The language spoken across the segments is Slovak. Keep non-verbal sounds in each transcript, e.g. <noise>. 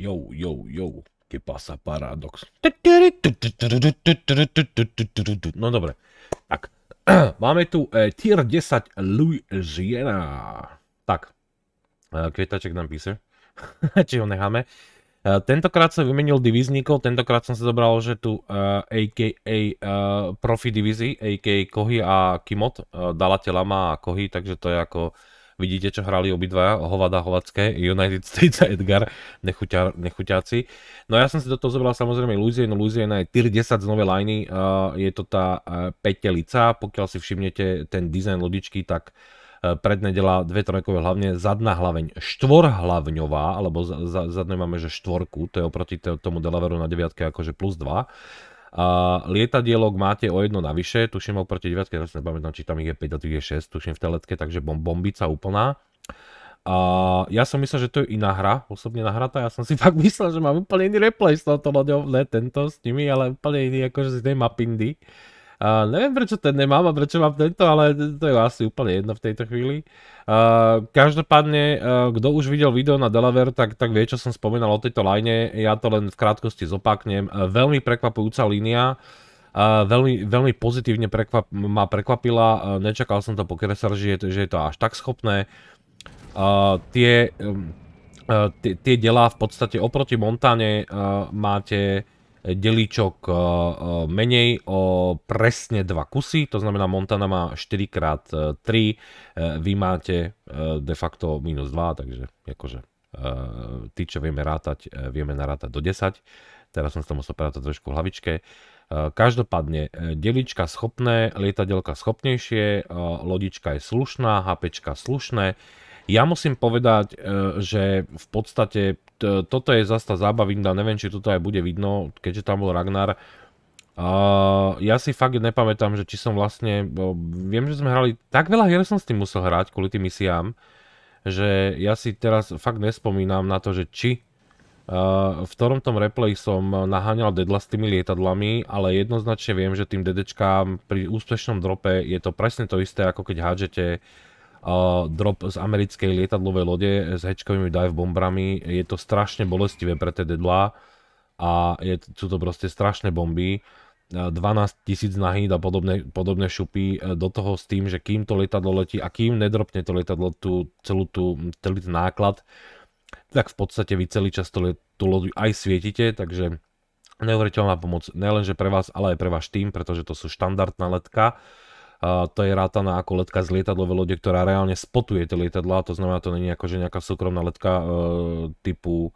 Yo, yo, yo, que pasa paradox. No dobre. Tak, <clears throat> máme tu e, tier 10 Louisiana. Tak, e, eh, Kvitaček nám píše, <laughs> či ho necháme. E, tentokrát som vymenil divizníkov, tentokrát som sa zobral, že tu e, aka e, profi divizy, aka Kohy a Kimot, e, dala telama a Kohy, takže to je ako Vidíte, čo hrali obidva hovada hovacké, United States a Edgar, nechuťa, nechuťáci. No ja som si do toho zobral samozrejme Louisiana, Louisiana je tier 10 z novej liney, uh, je to tá uh, petelica, pokiaľ si všimnete ten dizajn lodičky, tak uh, e, predne dve trojkové hlavne, zadná hlaveň štvorhlavňová, alebo za, za, zadnej máme, že štvorku, to je oproti tomu Delaveru na deviatke akože plus 2 Uh, lietadielok máte o jedno navyše, tuším oproti 9, teraz nepamätám, či tam ich je 5 a tých je 6, tuším v teletke, takže bom, bombica úplná. A ja som myslel, že to je iná hra, osobne nahratá, ja som si <laughs> fakt myslel, že mám úplne iný replay s touto loďou, ne tento s nimi, ale úplne iný akože z tej mapindy. Uh, Uh, neviem, prečo ten nemám a prečo mám tento, ale to je asi úplne jedno v tejto chvíli. Uh, každopádne, uh, kto už videl video na Delaware, tak, tak vie, čo som spomenal o tejto line. Ja to len v krátkosti zopaknem. Uh, veľmi prekvapujúca línia. Uh, veľmi, veľmi pozitívne prekvap, ma prekvapila, uh, nečakal som to po kresarži, že, je, že je to až tak schopné. Uh, tie, um, tie, tie delá v podstate oproti Montane máte delíčok eh, eh, menej o presne dva kusy, to znamená Montana má 4x3, eh, vy máte de facto minus 2, takže akože tí, čo vieme rátať, vieme narátať do 10. Teraz som sa to musel prátať trošku v hlavičke. Každopádne, delička schopné, lietadielka schopnejšie, lodička je slušná, HP slušné. Ja musím povedať, že v podstate toto je zase tá zábavinda, neviem, či toto aj bude vidno, keďže tam bol Ragnar. Uh, ja si fakt nepamätám, že či som vlastne, viem, že sme hrali, tak veľa hier som s tým musel hrať kvôli tým misiám, že ja si teraz fakt nespomínam na to, že či Uh, v ktorom tom replay som naháňal dedla s tými lietadlami, ale jednoznačne viem, že tým dedečkám pri úspešnom drope je to presne to isté, ako keď hádžete uh, drop z americkej lietadlovej lode s hečkovými dive bombrami. Je to strašne bolestivé pre tie dedlá a je, sú to proste strašné bomby. 12 tisíc nahý a podobné, podobné šupy e, do toho s tým, že kým to lietadlo letí a kým nedropne to lietadlo tú, celú tú, celý ten náklad, tak v podstate vy celý čas to, tú lodu aj svietite, takže neuveriteľná pomoc nielenže pre vás, ale aj pre váš tým, pretože to sú štandardná letka to je rátaná ako letka z lietadlové lode, ktorá reálne spotuje tie lietadla, to znamená, to není akože nejaká súkromná letka e, typu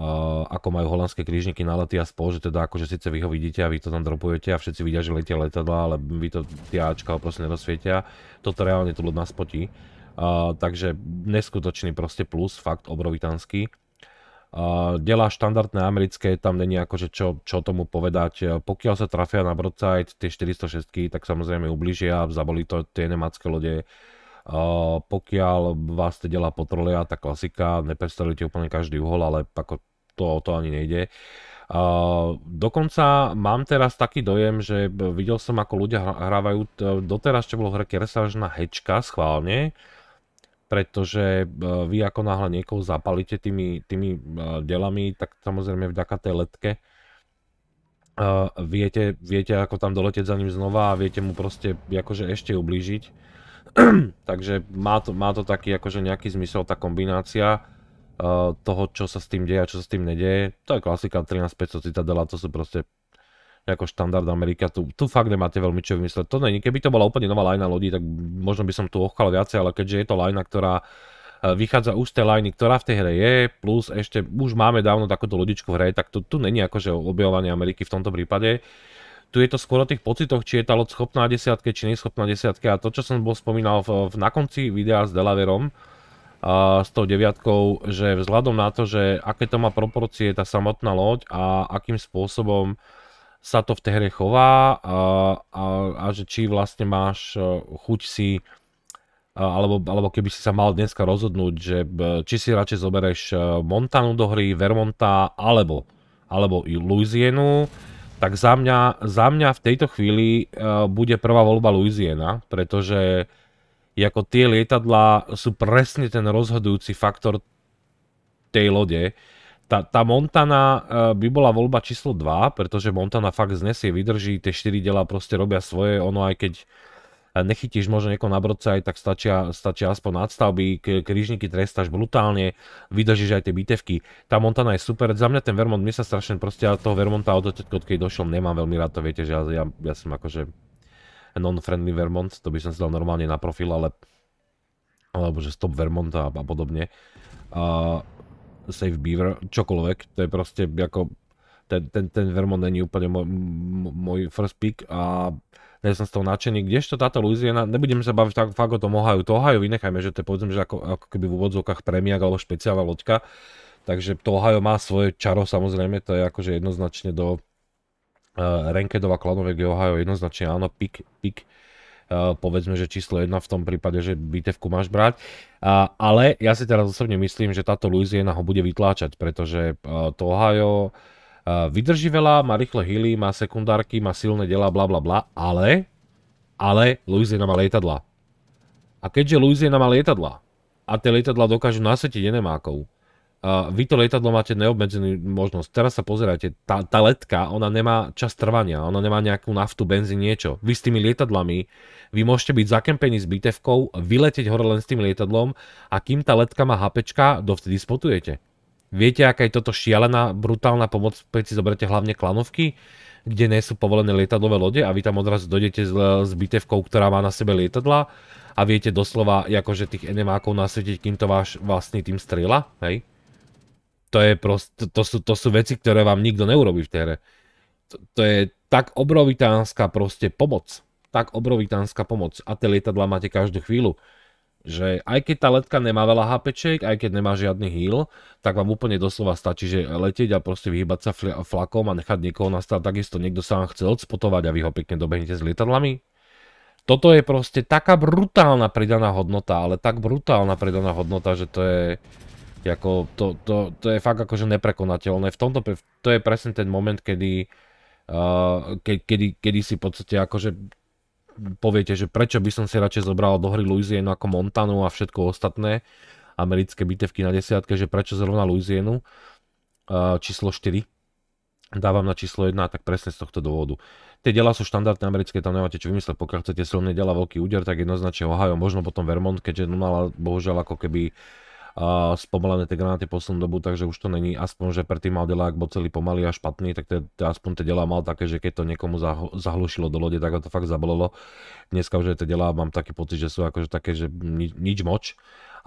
e, ako majú holandské krížniky na lety a spol, že teda akože síce vy ho vidíte a vy to tam dropujete a všetci vidia, že letia letadla, ale vy to tie Ačka ho proste nerozsvietia. Toto reálne tu nás naspotí. Uh, takže neskutočný proste plus, fakt obrovitánsky delá štandardné americké, tam není akože čo, čo tomu povedať. E, pokiaľ sa trafia na broadside tie 406, tak samozrejme ubližia, zabolí to tie nemácké lode. Uh, pokiaľ vás tie dela potrolia, tá klasika, neprestrelíte úplne každý uhol, ale ako to, to ani nejde. Uh, dokonca mám teraz taký dojem, že videl som ako ľudia hrávajú, doteraz čo bolo v hre Kersage hečka schválne, pretože e, vy ako náhle niekoho zapalíte tými, tými e, delami, tak samozrejme vďaka tej letke e, viete, viete ako tam doletieť za ním znova a viete mu proste akože ešte ublížiť. <clears throat> Takže má to, má to taký akože nejaký zmysel tá kombinácia toho, čo sa s tým deje a čo sa s tým nedeje. To je klasika 13500 Citadela, to sú proste ako štandard Amerika. Tu, tu fakt nemáte veľmi čo vymysleť. To není, keby to bola úplne nová lajna lodí, tak možno by som tu ochal viacej, ale keďže je to lajna, ktorá e, vychádza už z tej lajny, ktorá v tej hre je, plus ešte už máme dávno takúto lodičku v hre, tak to tu není akože objavovanie Ameriky v tomto prípade. Tu je to skôr o tých pocitoch, či je tá loď schopná desiatke, či neschopná desiatke. A to, čo som bol spomínal v, v, na konci videa s Delaverom, a s tou deviatkou, že vzhľadom na to, že aké to má proporcie tá samotná loď a akým spôsobom sa to v tej hre chová a, a, a že či vlastne máš e, chuť si e, alebo, alebo keby si sa mal dneska rozhodnúť, že e, či si radšej zoberieš Montanu do hry, Vermonta alebo, alebo i Louisianu, tak za mňa, za mňa v tejto chvíli bude prvá voľba Louisiana, pretože ako tie lietadlá sú presne ten rozhodujúci faktor tej lode, tá, tá Montana eh, by bola voľba číslo 2, pretože Montana fakt znesie, vydrží, tie 4 dela proste robia svoje, ono aj keď eh, nechytíš možno niekoho na brodce, aj tak stačia, stačia aspoň nadstavby, krížniky trestáš brutálne, vydržíš aj tie bitevky. Tá Montana je super, za mňa ten Vermont, mne sa strašne proste, ja toho Vermonta od odteď, keď došiel, nemám veľmi rád, to viete, že ja, ja, ja som akože non-friendly Vermont, to by som si dal normálne na profil, ale alebo že stop Vermonta a podobne. Uh, Safe Beaver, čokoľvek, to je proste ako ten, ten, ten Vermont není úplne môj, môj first pick a ja som z toho nadšený. Kdežto táto Louisiana, nebudeme sa baviť tak, fakt o tom Ohio, to Ohio vynechajme, že to je povedzme, že ako, ako keby v úvodzovkách premiak alebo špeciálna loďka, takže to Ohio má svoje čaro samozrejme, to je akože jednoznačne do uh, eh, Renkedova klanovek je Ohio jednoznačne áno, pick, pick Eh, povedzme, že číslo 1 v tom prípade, že bitevku máš brať. Ale ja si teraz osobne myslím, že táto Louisiana ho bude vytláčať, pretože eh, to Ohio eh, vydrží veľa, má rýchle hily, má sekundárky, má silné dela, bla bla bla, ale, ale Louisiana má lietadla. A keďže Louisiana má lietadla a tie lietadla dokážu nasetiť enemákov, vy to lietadlo máte neobmedzenú možnosť. Teraz sa pozerajte, tá, tá letka, ona nemá čas trvania, ona nemá nejakú naftu, benzín, niečo. Vy s tými lietadlami, vy môžete byť zakempení s bitevkou, vyletieť hore len s tým lietadlom a kým tá letka má hapečka, dovtedy spotujete. Viete, aká je toto šialená, brutálna pomoc, keď si zoberete hlavne klanovky, kde nie sú povolené lietadlové lode a vy tam odrazu dojdete s, s bitevkou, ktorá má na sebe lietadla a viete doslova, akože tých enemákov nasvietiť, kým to váš vlastný tým strieľa, hej? to, je prost, to, to, sú, to sú veci, ktoré vám nikto neurobi v tej hre. To, to je tak obrovitánska proste pomoc. Tak obrovitánska pomoc. A tie lietadla máte každú chvíľu. Že aj keď tá letka nemá veľa HPček, aj keď nemá žiadny heal, tak vám úplne doslova stačí, že letieť a proste vyhybať sa fl- flakom a nechať niekoho nastať. Takisto niekto sa vám chce odspotovať a vy ho pekne dobehnete s lietadlami. Toto je proste taká brutálna pridaná hodnota, ale tak brutálna pridaná hodnota, že to je Jako to, to, to je fakt akože neprekonateľné. V tomto, to je presne ten moment, kedy, uh, ke, kedy, kedy si v podstate akože poviete, že prečo by som si radšej zobral do hry Louisianu ako Montanu a všetko ostatné americké bitevky na desiatke, že prečo zrovna Louisianu uh, číslo 4 dávam na číslo 1, tak presne z tohto dôvodu. Tie dela sú štandardné americké, tam nemáte čo vymyslieť, pokiaľ chcete silné dela, veľký úder, tak jednoznačne Ohio, možno potom Vermont, keďže ale bohužiaľ ako keby uh, spomalené tie granáty poslednú dobu, takže už to není, aspoň, že predtým mal delák bol celý pomalý a špatný, tak te, te, aspoň tie delá mal také, že keď to niekomu zah, zahlušilo do lode, tak ho to fakt zabolelo. Dneska už tie delá mám taký pocit, že sú akože také, že ni, nič moč.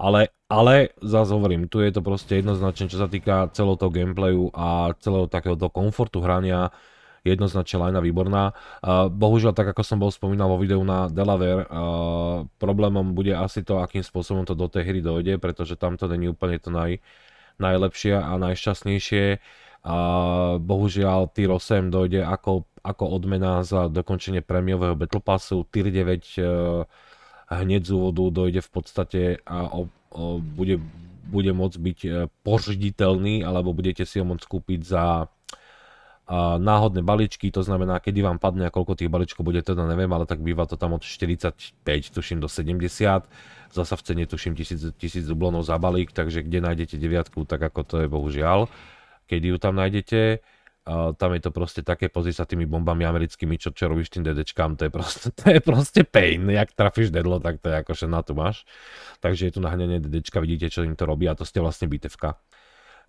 Ale, ale zase hovorím, tu je to proste jednoznačne, čo sa týka celého toho gameplayu a celého takéhoto komfortu hrania, jednoznačne linea výborná. Bohužiaľ, tak ako som bol spomínal vo videu na Delaware, problémom bude asi to, akým spôsobom to do tej hry dojde, pretože tam to není úplne to naj, najlepšie a najšťastnejšie. bohužiaľ Tyr 8 dojde ako, ako odmena za dokončenie premiového Battle Passu. Tyr 9 e, hneď z úvodu dojde v podstate a o, o, bude, bude môcť byť e, požiditeľný, alebo budete si ho môcť kúpiť za náhodné balíčky, to znamená, kedy vám padne a koľko tých balíčkov bude, teda neviem, ale tak býva to tam od 45, tuším, do 70. Zasa v cene, tuším, 1000, dublonov za balík, takže kde nájdete deviatku, tak ako to je bohužiaľ. Kedy ju tam nájdete, uh, tam je to proste také, pozri sa tými bombami americkými, čo, čo robíš tým dedečkám, to je proste, <laughs> to je proste pain. Jak trafíš dedlo, tak to je ako na tu máš. Takže je tu nahnenie dedečka, vidíte, čo im to robí a to ste vlastne bitevka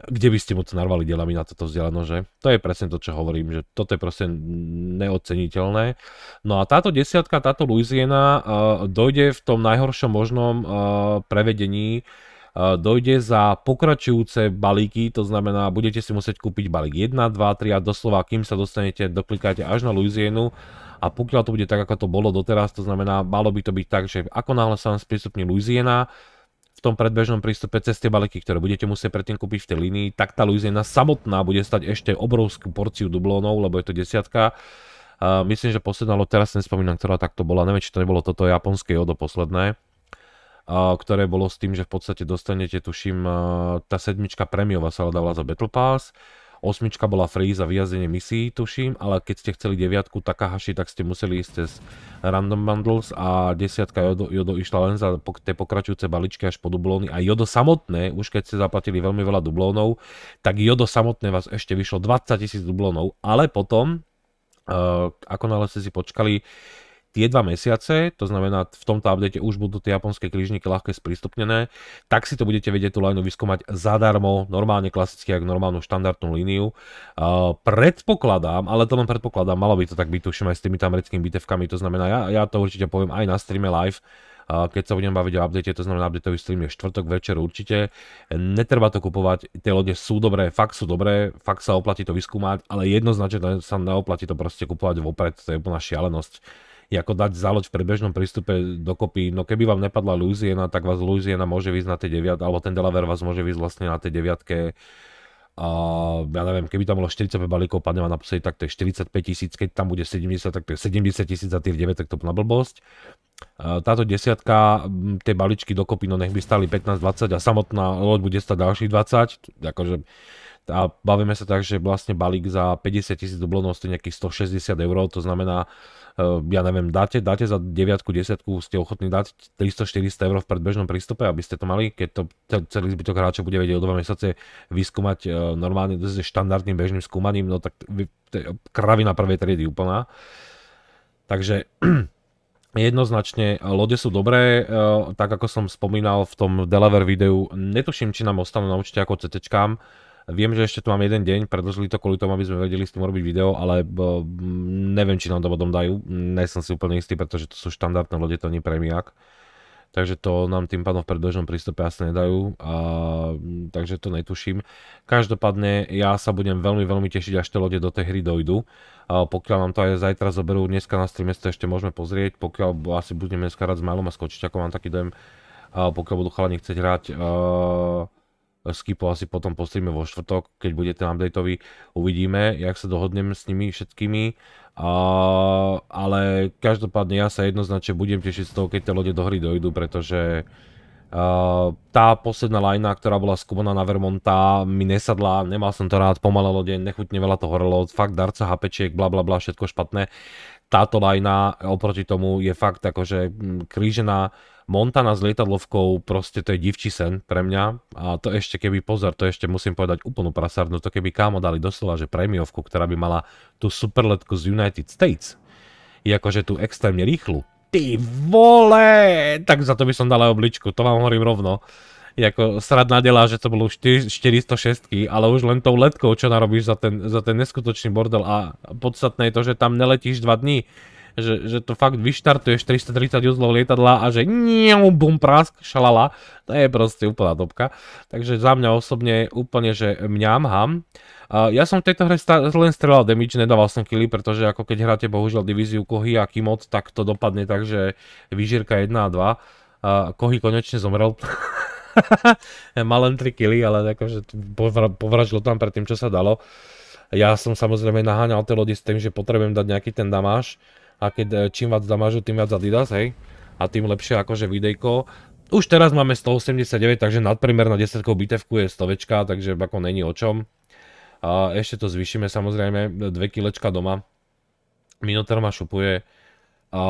kde by ste mu to narvali delami na toto vzdialeno, že? To je presne to, čo hovorím, že toto je proste neoceniteľné. No a táto desiatka, táto Louisiana uh, dojde v tom najhoršom možnom uh, prevedení e, dojde za pokračujúce balíky, to znamená, budete si musieť kúpiť balík 1, 2, 3 a doslova, kým sa dostanete, doklikáte až na Louisianu a pokiaľ to bude tak, ako to bolo doteraz, to znamená, malo by to byť tak, že ako náhle sa vám sprístupní Louisiana, v tom predbežnom prístupe cez tie baleky, ktoré budete musieť predtým kúpiť v tej línii, tak tá Louisiana samotná bude stať ešte obrovskú porciu dublónov, lebo je to desiatka. Uh, myslím, že posledná loď, teraz nespomínam, ktorá takto bola, neviem, či to nebolo toto japonské jodo posledné, uh, ktoré bolo s tým, že v podstate dostanete, tuším, uh, tá sedmička premiová sa dávala za Battle Pass, Osmička bola free za vyjazdenie misií, tuším, ale keď ste chceli deviatku Takahashi, tak ste museli ísť cez Random Bundles a desiatka Jodo, Jodo išla len za tie pokračujúce baličky až po dublóny. A Jodo samotné, už keď ste zaplatili veľmi veľa dublónov, tak Jodo samotné vás ešte vyšlo 20 tisíc dublónov, ale potom, uh, ako nále ste si počkali, tie dva mesiace, to znamená v tomto update už budú tie japonské krížniky ľahké sprístupnené, tak si to budete vedieť tú lineu vyskúmať zadarmo, normálne klasicky, ako normálnu štandardnú líniu. predpokladám, ale to len predpokladám, malo by to tak byť, tuším aj s tými americkými bitevkami, to znamená, ja, ja to určite poviem aj na streame live, keď sa budem baviť o update, to znamená updateový stream je štvrtok večer určite. Netreba to kupovať, tie lode sú dobré, fakt sú dobré, fakt sa oplatí to vyskúmať, ale jednoznačne sa neoplatí to proste kupovať vopred, to je úplná šialenosť ako dať záloď v prebežnom prístupe dokopy. No keby vám nepadla Louisiana, tak vás Louisiana môže vyjsť na tie 9, alebo ten Delaware vás môže vyjsť vlastne na tej 9 a ja neviem, keby tam bolo 45 balíkov padneva na posledy, tak to je 45 tisíc, keď tam bude 70, tak to je 70 tisíc a tie 9, tak to na blbosť. Táto desiatka, tie balíčky dokopy, no nech by stali 15-20 a samotná loď bude stať ďalších 20, akože a bavíme sa tak, že vlastne balík za 50 tisíc dublonov ste nejakých 160 eur, to znamená, eh, ja neviem, dáte, dáte za 9 10 ste ochotní dať 300-400 eur v predbežnom prístupe, aby ste to mali, keď to celý zbytok hráčov bude vedieť o 2 mesiace vyskúmať eh, normálne je štandardným bežným skúmaním, no tak kravina prvej triedy úplná. Takže <clears throat> Jednoznačne, eh, lode sú dobré, tak ako som spomínal v tom Delaware videu, netuším, či nám ostanú na určite ako CTčkám, Viem, že ešte tu mám jeden deň, predlžili to kvôli tomu, aby sme vedeli s tým robiť video, ale neviem, či nám to potom dajú. Nie som si úplne istý, pretože to sú štandardné lode, to nie premiak. Takže to nám tým pádom v predbežnom prístupe asi nedajú, a, takže to netuším. Každopádne ja sa budem veľmi, veľmi tešiť, až tie lode do tej hry dojdu. A pokiaľ nám to aj zajtra zoberú, dneska na streame to ešte môžeme pozrieť, pokiaľ asi budeme dneska hrať s Milom a skočiť, ako mám taký dojem, a pokiaľ budú chalani chcieť hrať. A, skipol asi potom po vo štvrtok, keď bude ten updateový, uvidíme, jak sa dohodneme s nimi všetkými. Uh, ale každopádne ja sa jednoznačne budem tešiť z toho, keď tie lode do hry dojdu, pretože Uh, tá posledná lajna, ktorá bola skúmaná na Vermonta, mi nesadla, nemal som to rád, pomalé lode, nechutne veľa to horelo, fakt darca hapečiek, bla bla bla, všetko špatné. Táto lajna oproti tomu je fakt akože krížená, Montana s lietadlovkou, proste to je divčí sen pre mňa. A to ešte keby, pozor, to ešte musím povedať úplnú prasárnu, to keby kámo dali doslova, že prémiovku, ktorá by mala tú superletku z United States, je akože tú extrémne rýchlu. Ty vole! Tak za to by som dal aj obličku, to vám hovorím rovno ako srad delá, že to bolo 406, ale už len tou letkou, čo narobíš za ten, za ten neskutočný bordel a podstatné je to, že tam neletíš 2 dní že, že to fakt vyštartuješ 330 uzlov lietadla a že niu, bum, prask, šalala, to je proste úplná dobka. Takže za mňa osobne úplne, že mňam, ham. Uh, ja som v tejto hre len strelal damage, nedával som killy, pretože ako keď hráte bohužiaľ divíziu Kohy a Kimot, tak to dopadne tak, že vyžírka 1 a 2. Uh, Kohy konečne zomrel. <laughs> Mal len 3 killy, ale akože povražil tam predtým, čo sa dalo. Ja som samozrejme naháňal tie lodi s tým, že potrebujem dať nejaký ten damáž a keď e, čím viac damažu, tým viac Adidas, hej, a tým lepšie akože videjko. Už teraz máme 189, takže nadpriemer na 10 bitevku je 100, takže ako není o čom. A ešte to zvýšime samozrejme, 2 kilečka doma. Minotaur ma šupuje, A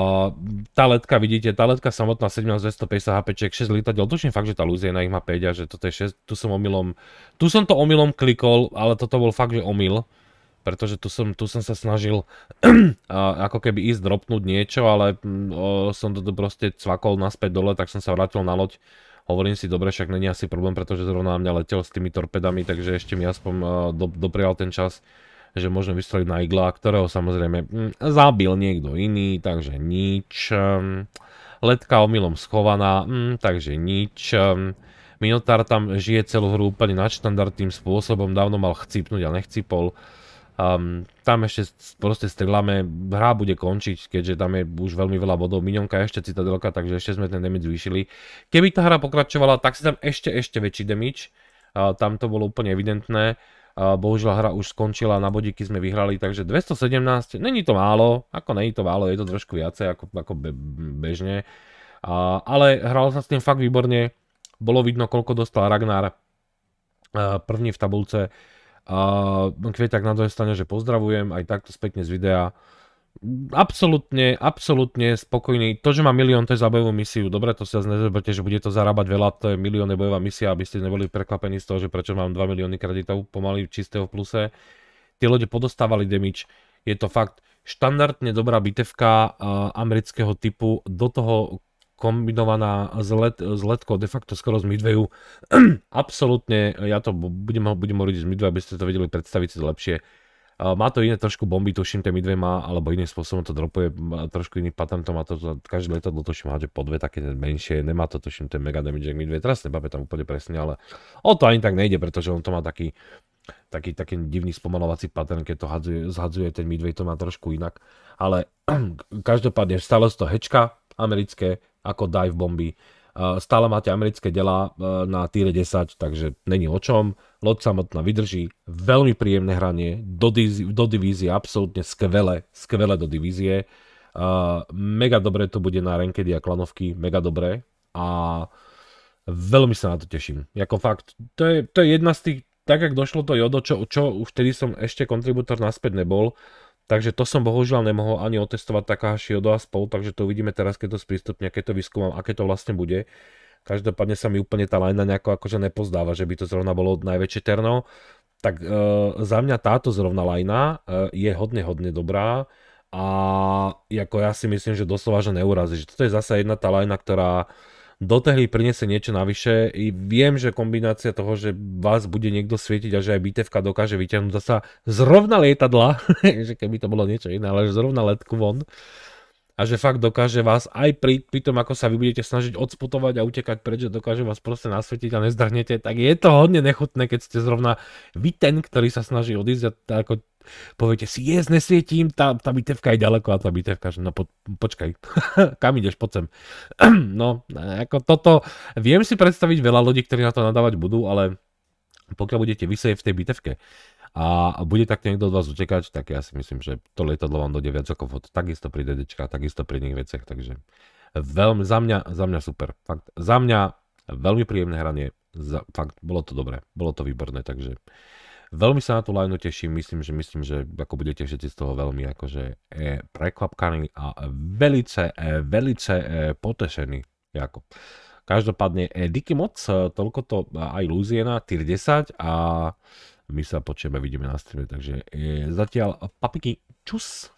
tá letka, vidíte, tá letka samotná 17250 HP, 6 lietadiel, tuším fakt, že tá Luziena ich má 5 a že toto je 6, tu som omylom, tu som to omylom klikol, ale toto bol fakt, že omyl, pretože tu som, tu som sa snažil <clears throat> ako keby ísť dropnúť niečo, ale mm, som to proste cvakol naspäť dole, tak som sa vrátil na loď. Hovorím si, dobre, však není asi problém, pretože zrovna mňa letel s tými torpedami, takže ešte mi aspoň do, doprial ten čas, že môžem vystreliť na igla, ktorého samozrejme mm, zabil niekto iný, takže nič. Ehm, letka omylom schovaná, mm, takže nič. Ehm, minotár tam žije celú hru úplne nadštandardným spôsobom, dávno mal chcipnúť a nechcipol. pol Um, tam ešte proste streláme, hra bude končiť, keďže tam je už veľmi veľa bodov, minionka ešte citadelka, takže ešte sme ten damage zvýšili. Keby tá hra pokračovala, tak si tam ešte ešte väčší damage, uh, tam to bolo úplne evidentné. Uh, bohužiaľ hra už skončila, na bodíky sme vyhrali, takže 217, není to málo, ako není to málo, je to trošku viacej ako, ako be, bežne. Uh, ale hral sa s tým fakt výborne, bolo vidno, koľko dostal Ragnar uh, první v tabulce, a no, Kvieťak na druhej strane, že pozdravujem aj takto spätne z videa. Absolutne, absolútne spokojný. To, že má milión, to je za bojovú misiu. Dobre, to si asi nezoberte, že bude to zarábať veľa, to je milióne bojová misia, aby ste neboli prekvapení z toho, že prečo mám 2 milióny kreditov pomaly čistého v pluse. Tie lode podostávali demič. Je to fakt štandardne dobrá bitevka amerického typu. Do toho kombinovaná z, led, z letkou de facto skoro z Midwayu. <clears throat> Absolutne, ja to budem, budem hovoriť z Midway, aby ste to vedeli predstaviť si lepšie. Má to iné trošku bomby, tuším, tie Midway má, alebo iným spôsobom to dropuje, má trošku iný patent to má to, to každé letadlo tuším, hádže po dve také menšie, nemá to tuším, ten mega damage Midway, teraz nebáme tam úplne presne, ale o to ani tak nejde, pretože on to má taký, taký, taký divný spomalovací pattern, keď to hadzuje, zhadzuje ten Midway, to má trošku inak. Ale <clears throat> každopádne stále z to hečka americké, ako dive bomby. E, stále máte americké dela e, na týre 10, takže není o čom. Loď samotná vydrží, veľmi príjemné hranie, do, do divízie absolútne skvele, skvele do divízie. E, mega dobre to bude na renkedy a klanovky, mega dobre. A veľmi sa na to teším. Jako fakt, to je, to je jedna z tých, tak jak došlo to Jodo, čo, čo už vtedy som ešte kontributor naspäť nebol, Takže to som bohužiaľ nemohol ani otestovať Takahashi Odo a spolu, takže to uvidíme teraz, keď to sprístupne, keď to vyskúmam, aké to vlastne bude. Každopádne sa mi úplne tá lajna, nejako akože nepozdáva, že by to zrovna bolo najväčšie terno. Tak e, za mňa táto zrovna lajna e, je hodne, hodne dobrá a ako ja si myslím, že doslova, že neurazí. Že toto je zase jedna tá lajna, ktorá do tej hry priniesie niečo navyše. I viem, že kombinácia toho, že vás bude niekto svietiť a že aj bitevka dokáže vyťahnuť zasa zrovna lietadla, <laughs> že keby to bolo niečo iné, ale že zrovna letku von a že fakt dokáže vás aj pri, pri tom, ako sa vy budete snažiť odsputovať a utekať preč, že dokáže vás proste nasvietiť a nezdrahnete, tak je to hodne nechutné, keď ste zrovna vy ten, ktorý sa snaží odísť a ako poviete si, jes, nesvietím, tá, tá bitevka je ďaleko a tá bitevka, že no po, počkaj, <laughs> kam ideš, poď sem. <clears throat> no, ako toto, viem si predstaviť veľa ľudí, ktorí na to nadávať budú, ale pokiaľ budete vysieť v tej bitevke a bude tak niekto od vás utekať, tak ja si myslím, že to lietadlo vám dojde viac ako vod. Takisto pri DDčka, takisto pri iných veciach, takže veľmi, za mňa, za mňa super. Fakt, za mňa veľmi príjemné hranie, za, fakt, bolo to dobré, bolo to výborné, takže Veľmi sa na tú live teším, myslím, že myslím, že ako budete všetci z toho veľmi akože e, prekvapkaní a velice, e, velice e, potešení. Jako. Každopádne, e, díky moc, e, toľko to e, aj Luziena, tier 10 a my sa počujeme, vidíme na streme, takže e, zatiaľ papiky, čus!